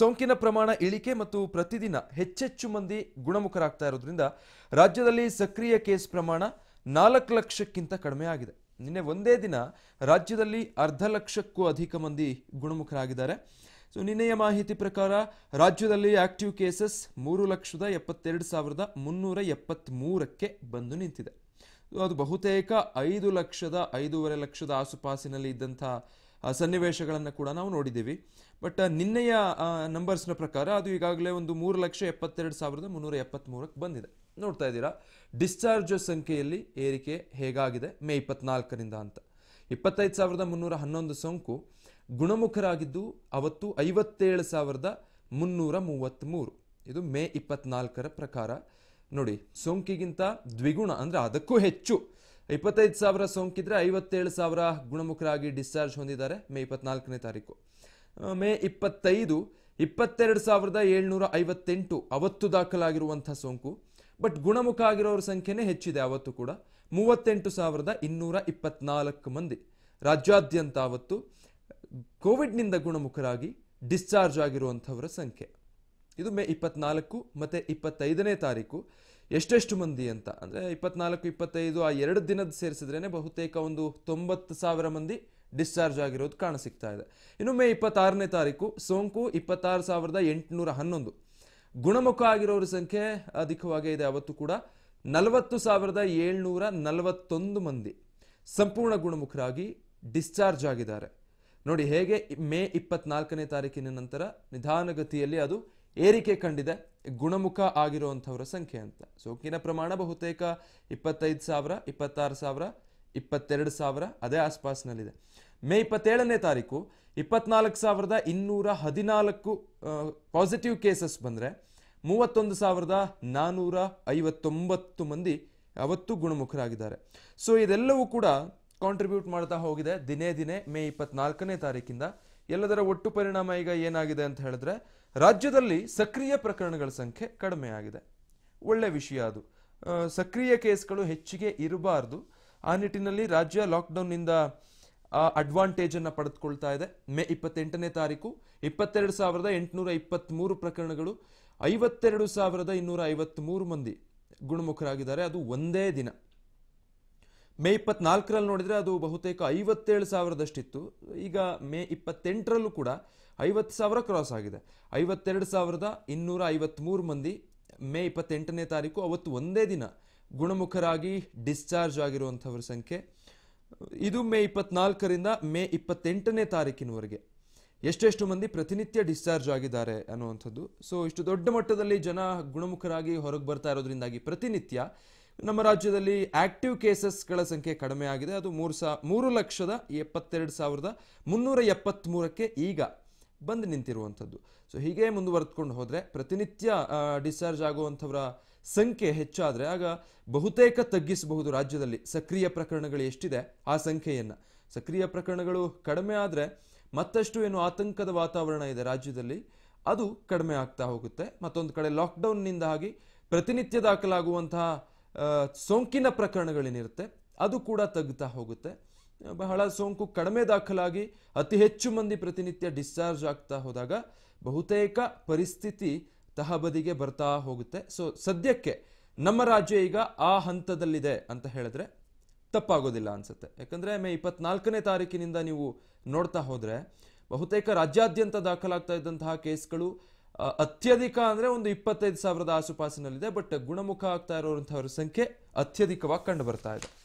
ಸೋಂಕಿನ ಪ್ರಮಾಣ ಇಳಿಕೆ ಮತ್ತು ಪ್ರತಿದಿನ ಹೆಚ್ಚೆಚ್ಚು ಮಂದಿ ಗುಣಮುಖರಾಗ್ತಾ ಇರೋದ್ರಿಂದ ರಾಜ್ಯದಲ್ಲಿ ಸಕ್ರಿಯ ಕೇಸ್ ಪ್ರಮಾಣ ನಾಲ್ಕು ಲಕ್ಷಕ್ಕಿಂತ ಕಡಿಮೆ ಆಗಿದೆ ನಿನ್ನೆ ಒಂದೇ ದಿನ ರಾಜ್ಯದಲ್ಲಿ ಅರ್ಧ ಲಕ್ಷಕ್ಕೂ ಅಧಿಕ ಮಂದಿ ಗುಣಮುಖರಾಗಿದ್ದಾರೆ ಸೊ ನಿನ್ನೆಯ ಮಾಹಿತಿ ಪ್ರಕಾರ ರಾಜ್ಯದಲ್ಲಿ ಆಕ್ಟಿವ್ ಕೇಸಸ್ ಮೂರು ಲಕ್ಷದ ಎಪ್ಪತ್ತೆರಡು ಸಾವಿರದ ಮುನ್ನೂರ ಎಪ್ಪತ್ತ್ಮೂರಕ್ಕೆ ಬಂದು ನಿಂತಿದೆ ಅದು ಬಹುತೇಕ ಐದು ಲಕ್ಷದ ಐದೂವರೆ ಲಕ್ಷದ ಆಸುಪಾಸಿನಲ್ಲಿ ಇದ್ದಂಥ ಸನ್ನಿವೇಶಗಳನ್ನು ಕೂಡ ನಾವು ನೋಡಿದ್ದೀವಿ ಬಟ್ ನಿನ್ನೆಯ ನಂಬರ್ಸ್ನ ಪ್ರಕಾರ ಅದು ಈಗಾಗಲೇ ಒಂದು ಮೂರು ಲಕ್ಷ ಎಪ್ಪತ್ತೆರಡು ಸಾವಿರದ ಮುನ್ನೂರ ಎಪ್ಪತ್ತ್ಮೂರಕ್ಕೆ ಬಂದಿದೆ ನೋಡ್ತಾ ಇದ್ದೀರಾ ಡಿಸ್ಚಾರ್ಜ್ ಸಂಖ್ಯೆಯಲ್ಲಿ ಏರಿಕೆ ಹೇಗಾಗಿದೆ ಮೇ ಇಪ್ಪತ್ನಾಲ್ಕರಿಂದ ಅಂತ ಇಪ್ಪತ್ತೈದು ಸಾವಿರದ ಮುನ್ನೂರ ಹನ್ನೊಂದು ಸೋಂಕು ಗುಣಮುಖರಾಗಿದ್ದು ಅವತ್ತು ಐವತ್ತೇಳು ಸಾವಿರದ ಮುನ್ನೂರ ಮೂವತ್ತ್ಮೂರು ಇದು ಮೇ ಇಪ್ಪತ್ನಾಲ್ಕರ ಪ್ರಕಾರ ನೋಡಿ ಸೋಂಕಿಗಿಂತ ದ್ವಿಗುಣ ಅಂದರೆ ಅದಕ್ಕೂ ಹೆಚ್ಚು ಇಪ್ಪತ್ತೈದು ಸಾವಿರ ಸೋಂಕಿದ್ರೆ ಐವತ್ತೇಳು ಸಾವಿರ ಗುಣಮುಖರಾಗಿ ಡಿಸ್ಚಾರ್ಜ್ ಹೊಂದಿದ್ದಾರೆ ಮೇ ಇಪ್ಪತ್ನಾಲ್ಕನೇ ತಾರೀಕು ಮೇ ಇಪ್ಪತ್ತೈದು ಇಪ್ಪತ್ತೆರಡು ಸಾವಿರದ ಏಳ್ನೂರ ಐವತ್ತೆಂಟು ಅವತ್ತು ದಾಖಲಾಗಿರುವಂಥ ಸೋಂಕು ಬಟ್ ಗುಣಮುಖ ಆಗಿರೋರ ಸಂಖ್ಯೆನೇ ಹೆಚ್ಚಿದೆ ಅವತ್ತು ಕೂಡ ಮೂವತ್ತೆಂಟು ಸಾವಿರದ ಇನ್ನೂರ ಇಪ್ಪತ್ನಾಲ್ಕು ಮಂದಿ ರಾಜ್ಯಾದ್ಯಂತ ಅವತ್ತು ಕೋವಿಡ್ನಿಂದ ಗುಣಮುಖರಾಗಿ ಡಿಸ್ಚಾರ್ಜ್ ಆಗಿರುವಂಥವರ ಸಂಖ್ಯೆ ಇದು ಮೇ ಇಪ್ಪತ್ನಾಲ್ಕು ಮತ್ತು ಇಪ್ಪತ್ತೈದನೇ ತಾರೀಕು ಎಷ್ಟೆಷ್ಟು ಮಂದಿ ಅಂತ ಅಂದರೆ ಇಪ್ಪತ್ನಾಲ್ಕು ಇಪ್ಪತ್ತೈದು ಆ ಎರಡು ದಿನದ ಸೇರಿಸಿದ್ರೇ ಬಹುತೇಕ ಒಂದು ತೊಂಬತ್ತು ಸಾವಿರ ಮಂದಿ ಡಿಸ್ಚಾರ್ಜ್ ಆಗಿರೋದು ಸಿಗ್ತಾ ಇದೆ ಇನ್ನು ಮೇ ಇಪ್ಪತ್ತಾರನೇ ತಾರೀಕು ಸೋಂಕು ಇಪ್ಪತ್ತಾರು ಸಾವಿರದ ಎಂಟುನೂರ ಹನ್ನೊಂದು ಗುಣಮುಖ ಆಗಿರೋರ ಸಂಖ್ಯೆ ಅಧಿಕವಾಗೇ ಇದೆ ಅವತ್ತು ಕೂಡ ನಲವತ್ತು ಸಾವಿರದ ಏಳ್ನೂರ ನಲವತ್ತೊಂದು ಮಂದಿ ಸಂಪೂರ್ಣ ಗುಣಮುಖರಾಗಿ ಡಿಸ್ಚಾರ್ಜ್ ಆಗಿದ್ದಾರೆ ನೋಡಿ ಹೇಗೆ ಮೇ ಇಪ್ಪತ್ನಾಲ್ಕನೇ ತಾರೀಕಿನ ನಂತರ ನಿಧಾನಗತಿಯಲ್ಲಿ ಅದು ಏರಿಕೆ ಕಂಡಿದೆ ಗುಣಮುಖ ಆಗಿರುವಂಥವರ ಸಂಖ್ಯೆ ಅಂತ ಸೋಂಕಿನ ಪ್ರಮಾಣ ಬಹುತೇಕ ಇಪ್ಪತ್ತೈದು ಸಾವಿರ ಇಪ್ಪತ್ತಾರು ಸಾವಿರ ಇಪ್ಪತ್ತೆರಡು ಸಾವಿರ ಅದೇ ಆಸ್ಪಾಸ್ನಲ್ಲಿದೆ ಮೇ ಇಪ್ಪತ್ತೇಳನೇ ತಾರೀಕು ಇಪ್ಪತ್ನಾಲ್ಕು ಸಾವಿರದ ಇನ್ನೂರ ಹದಿನಾಲ್ಕು ಪಾಸಿಟಿವ್ ಕೇಸಸ್ ಬಂದರೆ ಮೂವತ್ತೊಂದು ಸಾವಿರದ ನಾನ್ನೂರ ಐವತ್ತೊಂಬತ್ತು ಮಂದಿ ಅವತ್ತು ಗುಣಮುಖರಾಗಿದ್ದಾರೆ ಸೊ ಇದೆಲ್ಲವೂ ಕೂಡ ಕಾಂಟ್ರಿಬ್ಯೂಟ್ ಮಾಡ್ತಾ ಹೋಗಿದೆ ದಿನೇ ದಿನೇ ಮೇ ಇಪ್ಪತ್ನಾಲ್ಕನೇ ತಾರೀಕಿಂದ ಎಲ್ಲದರ ಒಟ್ಟು ಪರಿಣಾಮ ಈಗ ಏನಾಗಿದೆ ಅಂತ ಹೇಳಿದ್ರೆ ರಾಜ್ಯದಲ್ಲಿ ಸಕ್ರಿಯ ಪ್ರಕರಣಗಳ ಸಂಖ್ಯೆ ಕಡಿಮೆ ಆಗಿದೆ ಒಳ್ಳೆ ವಿಷಯ ಅದು ಸಕ್ರಿಯ ಕೇಸ್ಗಳು ಹೆಚ್ಚಿಗೆ ಇರಬಾರ್ದು ಆ ನಿಟ್ಟಿನಲ್ಲಿ ರಾಜ್ಯ ಲಾಕ್ಡೌನ್ನಿಂದ ಅಡ್ವಾಂಟೇಜನ್ನು ಪಡೆದುಕೊಳ್ತಾ ಇದೆ ಮೇ ಇಪ್ಪತ್ತೆಂಟನೇ ತಾರೀಕು ಇಪ್ಪತ್ತೆರಡು ಸಾವಿರದ ಎಂಟುನೂರ ಇಪ್ಪತ್ತ್ಮೂರು ಪ್ರಕರಣಗಳು ಐವತ್ತೆರಡು ಸಾವಿರದ ಇನ್ನೂರ ಐವತ್ತ್ಮೂರು ಮಂದಿ ಗುಣಮುಖರಾಗಿದ್ದಾರೆ ಅದು ಒಂದೇ ದಿನ ಮೇ ಇಪ್ಪತ್ನಾಲ್ಕರಲ್ಲಿ ನೋಡಿದರೆ ಅದು ಬಹುತೇಕ ಐವತ್ತೇಳು ಸಾವಿರದಷ್ಟಿತ್ತು ಈಗ ಮೇ ಇಪ್ಪತ್ತೆಂಟರಲ್ಲೂ ಕೂಡ ಐವತ್ತು ಸಾವಿರ ಕ್ರಾಸ್ ಆಗಿದೆ ಐವತ್ತೆರಡು ಸಾವಿರದ ಇನ್ನೂರ ಐವತ್ತ್ಮೂರು ಮಂದಿ ಮೇ ಇಪ್ಪತ್ತೆಂಟನೇ ತಾರೀಕು ಅವತ್ತು ಒಂದೇ ದಿನ ಗುಣಮುಖರಾಗಿ ಡಿಸ್ಚಾರ್ಜ್ ಆಗಿರುವಂಥವ್ರ ಸಂಖ್ಯೆ ಇದು ಮೇ ಇಪ್ಪತ್ನಾಲ್ಕರಿಂದ ಮೇ ಇಪ್ಪತ್ತೆಂಟನೇ ತಾರೀಕಿನವರೆಗೆ ಎಷ್ಟೆಷ್ಟು ಮಂದಿ ಪ್ರತಿನಿತ್ಯ ಡಿಸ್ಚಾರ್ಜ್ ಆಗಿದ್ದಾರೆ ಅನ್ನುವಂಥದ್ದು ಸೊ ಇಷ್ಟು ದೊಡ್ಡ ಮಟ್ಟದಲ್ಲಿ ಜನ ಗುಣಮುಖರಾಗಿ ಹೊರಗೆ ಬರ್ತಾ ಇರೋದ್ರಿಂದಾಗಿ ಪ್ರತಿನಿತ್ಯ ನಮ್ಮ ರಾಜ್ಯದಲ್ಲಿ ಆಕ್ಟಿವ್ ಕೇಸಸ್ಗಳ ಸಂಖ್ಯೆ ಕಡಿಮೆ ಆಗಿದೆ ಅದು ಮೂರು ಸಾ ಮೂರು ಲಕ್ಷದ ಎಪ್ಪತ್ತೆರಡು ಸಾವಿರದ ಮುನ್ನೂರ ಎಪ್ಪತ್ತ್ಮೂರಕ್ಕೆ ಈಗ ಬಂದು ನಿಂತಿರುವಂಥದ್ದು ಸೊ ಹೀಗೆ ಮುಂದುವರೆದುಕೊಂಡು ಹೋದರೆ ಪ್ರತಿನಿತ್ಯ ಡಿಸ್ಚಾರ್ಜ್ ಆಗುವಂಥವರ ಸಂಖ್ಯೆ ಹೆಚ್ಚಾದರೆ ಆಗ ಬಹುತೇಕ ತಗ್ಗಿಸಬಹುದು ರಾಜ್ಯದಲ್ಲಿ ಸಕ್ರಿಯ ಪ್ರಕರಣಗಳು ಎಷ್ಟಿದೆ ಆ ಸಂಖ್ಯೆಯನ್ನು ಸಕ್ರಿಯ ಪ್ರಕರಣಗಳು ಕಡಿಮೆ ಆದರೆ ಮತ್ತಷ್ಟು ಏನು ಆತಂಕದ ವಾತಾವರಣ ಇದೆ ರಾಜ್ಯದಲ್ಲಿ ಅದು ಕಡಿಮೆ ಆಗ್ತಾ ಹೋಗುತ್ತೆ ಮತ್ತೊಂದು ಕಡೆ ಲಾಕ್ಡೌನ್ನಿಂದಾಗಿ ಪ್ರತಿನಿತ್ಯ ದಾಖಲಾಗುವಂತಹ ಸೋಂಕಿನ ಪ್ರಕರಣಗಳೇನಿರುತ್ತೆ ಅದು ಕೂಡ ತಗ್ತಾ ಹೋಗುತ್ತೆ ಬಹಳ ಸೋಂಕು ಕಡಿಮೆ ದಾಖಲಾಗಿ ಅತಿ ಹೆಚ್ಚು ಮಂದಿ ಪ್ರತಿನಿತ್ಯ ಡಿಸ್ಚಾರ್ಜ್ ಆಗ್ತಾ ಹೋದಾಗ ಬಹುತೇಕ ಪರಿಸ್ಥಿತಿ ತಹಬದಿಗೆ ಬರ್ತಾ ಹೋಗುತ್ತೆ ಸೊ ಸದ್ಯಕ್ಕೆ ನಮ್ಮ ರಾಜ್ಯ ಈಗ ಆ ಹಂತದಲ್ಲಿದೆ ಅಂತ ಹೇಳಿದ್ರೆ ತಪ್ಪಾಗೋದಿಲ್ಲ ಅನ್ಸುತ್ತೆ ಯಾಕಂದರೆ ಮೇ ಇಪ್ಪತ್ನಾಲ್ಕನೇ ತಾರೀಕಿನಿಂದ ನೀವು ನೋಡ್ತಾ ಹೋದರೆ ಬಹುತೇಕ ರಾಜ್ಯಾದ್ಯಂತ ದಾಖಲಾಗ್ತಾ ಇದ್ದಂತಹ ಕೇಸ್ಗಳು ಅತ್ಯಧಿಕ ಅಂದರೆ ಒಂದು ಇಪ್ಪತ್ತೈದು ಸಾವಿರದ ಆಸುಪಾಸಿನಲ್ಲಿದೆ ಬಟ್ ಗುಣಮುಖ ಆಗ್ತಾ ಇರುವಂತಹವರ ಸಂಖ್ಯೆ ಅತ್ಯಧಿಕವಾಗಿ ಕಂಡು ಇದೆ